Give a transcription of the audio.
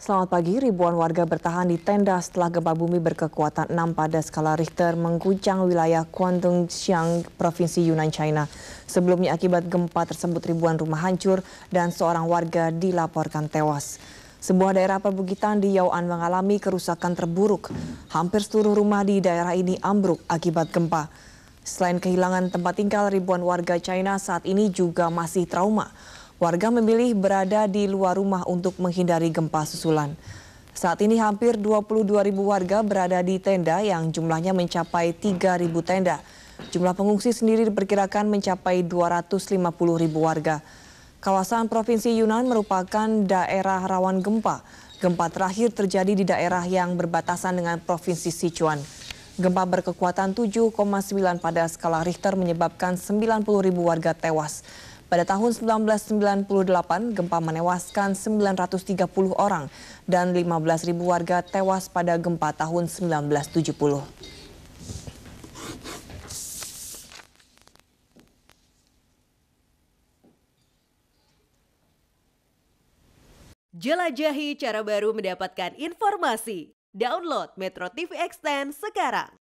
Selamat pagi, ribuan warga bertahan di tenda setelah gempa bumi berkekuatan 6 pada skala Richter mengguncang wilayah Guangdong Xiang, Provinsi Yunnan, China. Sebelumnya akibat gempa tersebut ribuan rumah hancur dan seorang warga dilaporkan tewas. Sebuah daerah perbukitan di Yauan mengalami kerusakan terburuk. Hampir seluruh rumah di daerah ini ambruk akibat gempa. Selain kehilangan tempat tinggal, ribuan warga China saat ini juga masih trauma. Warga memilih berada di luar rumah untuk menghindari gempa susulan. Saat ini hampir 22 ribu warga berada di tenda yang jumlahnya mencapai 3 ribu tenda. Jumlah pengungsi sendiri diperkirakan mencapai 250 ribu warga. Kawasan Provinsi Yunan merupakan daerah rawan gempa. Gempa terakhir terjadi di daerah yang berbatasan dengan Provinsi Sichuan. Gempa berkekuatan 7,9 pada skala Richter menyebabkan 90 ribu warga tewas. Pada tahun 1998, gempa menewaskan 930 orang dan 15.000 warga tewas pada gempa tahun 1970. Jelajahi cara baru mendapatkan informasi. Download Metro TV Extend sekarang.